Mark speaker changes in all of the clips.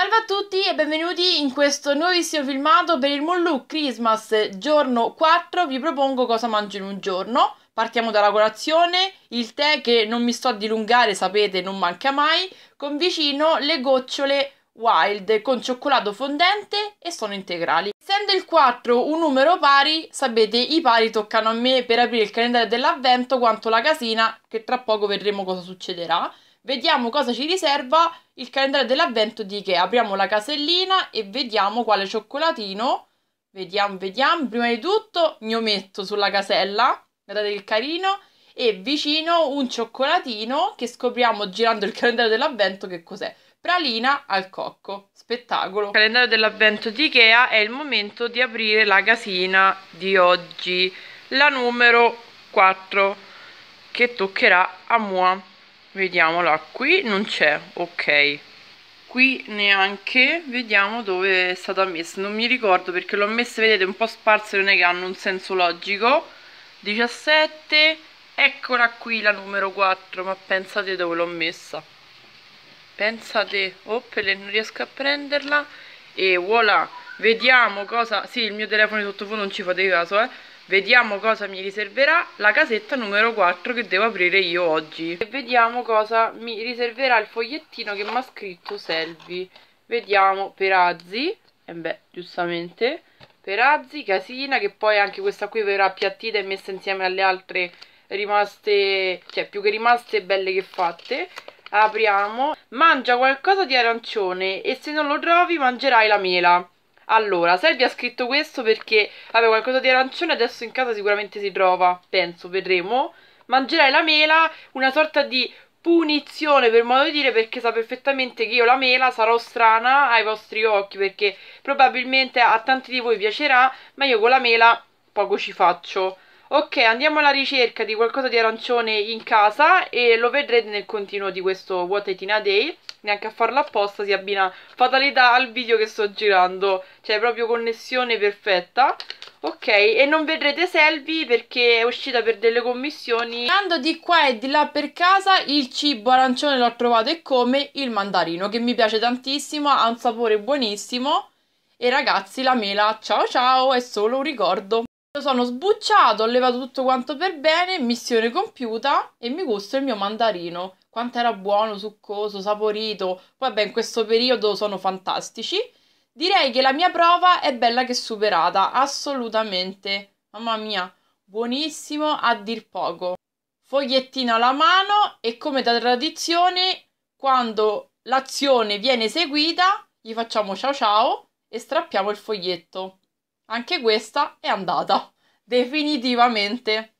Speaker 1: Salve a tutti e benvenuti in questo nuovissimo filmato per il Mullu Christmas giorno 4 vi propongo cosa mangio in un giorno partiamo dalla colazione, il tè che non mi sto a dilungare sapete non manca mai con vicino le gocciole wild con cioccolato fondente e sono integrali essendo il 4 un numero pari sapete i pari toccano a me per aprire il calendario dell'avvento quanto la casina che tra poco vedremo cosa succederà Vediamo cosa ci riserva il calendario dell'avvento di Ikea. Apriamo la casellina e vediamo quale cioccolatino. Vediamo, vediamo. Prima di tutto metto sulla casella. Guardate il carino. E vicino un cioccolatino che scopriamo girando il calendario dell'avvento che cos'è. Pralina al cocco. Spettacolo. Il calendario dell'avvento di Ikea è il momento di aprire la casina di oggi. La numero 4 che toccherà a Mua vediamola qui non c'è ok qui neanche vediamo dove è stata messa non mi ricordo perché l'ho messa vedete un po' sparse non è che hanno un senso logico 17 eccola qui la numero 4 ma pensate dove l'ho messa pensate oppele non riesco a prenderla e voilà vediamo cosa sì il mio telefono di sottofondo non ci fate caso eh Vediamo cosa mi riserverà la casetta numero 4 che devo aprire io oggi. E vediamo cosa mi riserverà il fogliettino che mi ha scritto Selvi. Vediamo Perazzi, e eh beh, giustamente, Perazzi, Casina, che poi anche questa qui verrà appiattita e messa insieme alle altre rimaste, cioè più che rimaste belle che fatte. Apriamo. Mangia qualcosa di arancione e se non lo trovi mangerai la mela. Allora, Selvi ha scritto questo perché aveva qualcosa di arancione, adesso in casa sicuramente si trova, penso, vedremo. Mangerai la mela, una sorta di punizione per modo di dire perché sa perfettamente che io la mela sarò strana ai vostri occhi perché probabilmente a tanti di voi piacerà ma io con la mela poco ci faccio ok andiamo alla ricerca di qualcosa di arancione in casa e lo vedrete nel continuo di questo What Eating Tina Day neanche a farlo apposta si abbina fatalità al video che sto girando cioè proprio connessione perfetta ok e non vedrete Selvi perché è uscita per delle commissioni andando di qua e di là per casa il cibo arancione l'ho trovato e come il mandarino che mi piace tantissimo ha un sapore buonissimo e ragazzi la mela ciao ciao è solo un ricordo lo sono sbucciato, ho levato tutto quanto per bene, missione compiuta e mi gusto il mio mandarino quanto era buono, succoso, saporito. Poi beh, in questo periodo sono fantastici. Direi che la mia prova è bella che superata, assolutamente. Mamma mia, buonissimo a dir poco. Fogliettino alla mano e come da tradizione, quando l'azione viene eseguita, gli facciamo ciao ciao e strappiamo il foglietto. Anche questa è andata, definitivamente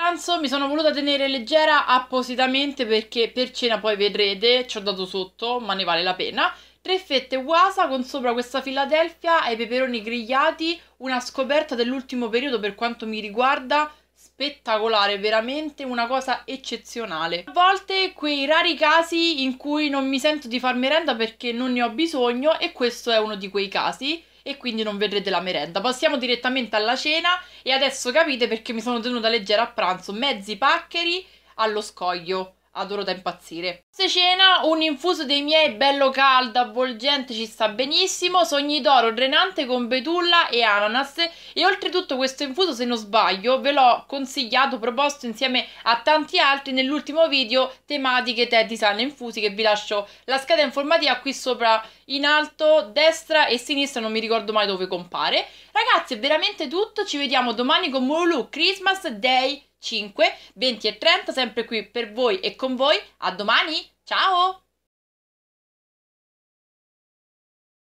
Speaker 1: pranzo mi sono voluta tenere leggera appositamente perché per cena poi vedrete, ci ho dato sotto, ma ne vale la pena. Tre fette wasa con sopra questa Philadelphia ai peperoni grigliati, una scoperta dell'ultimo periodo per quanto mi riguarda, spettacolare, veramente una cosa eccezionale. A volte quei rari casi in cui non mi sento di far merenda perché non ne ho bisogno e questo è uno di quei casi e quindi non vedrete la merenda. Passiamo direttamente alla cena e adesso capite perché mi sono tenuta leggera a pranzo, mezzi paccheri allo scoglio adoro da impazzire. Se cena, un infuso dei miei bello caldo, avvolgente, ci sta benissimo, sogni d'oro, drenante con betulla e ananas e oltretutto questo infuso, se non sbaglio, ve l'ho consigliato, proposto insieme a tanti altri nell'ultimo video tematiche tè di sana infusi che vi lascio la scheda informativa qui sopra in alto, destra e sinistra, non mi ricordo mai dove compare. Ragazzi è veramente tutto, ci vediamo domani con Mulu Christmas Day 5, 20 e 30, sempre qui per voi e con voi. A domani, ciao!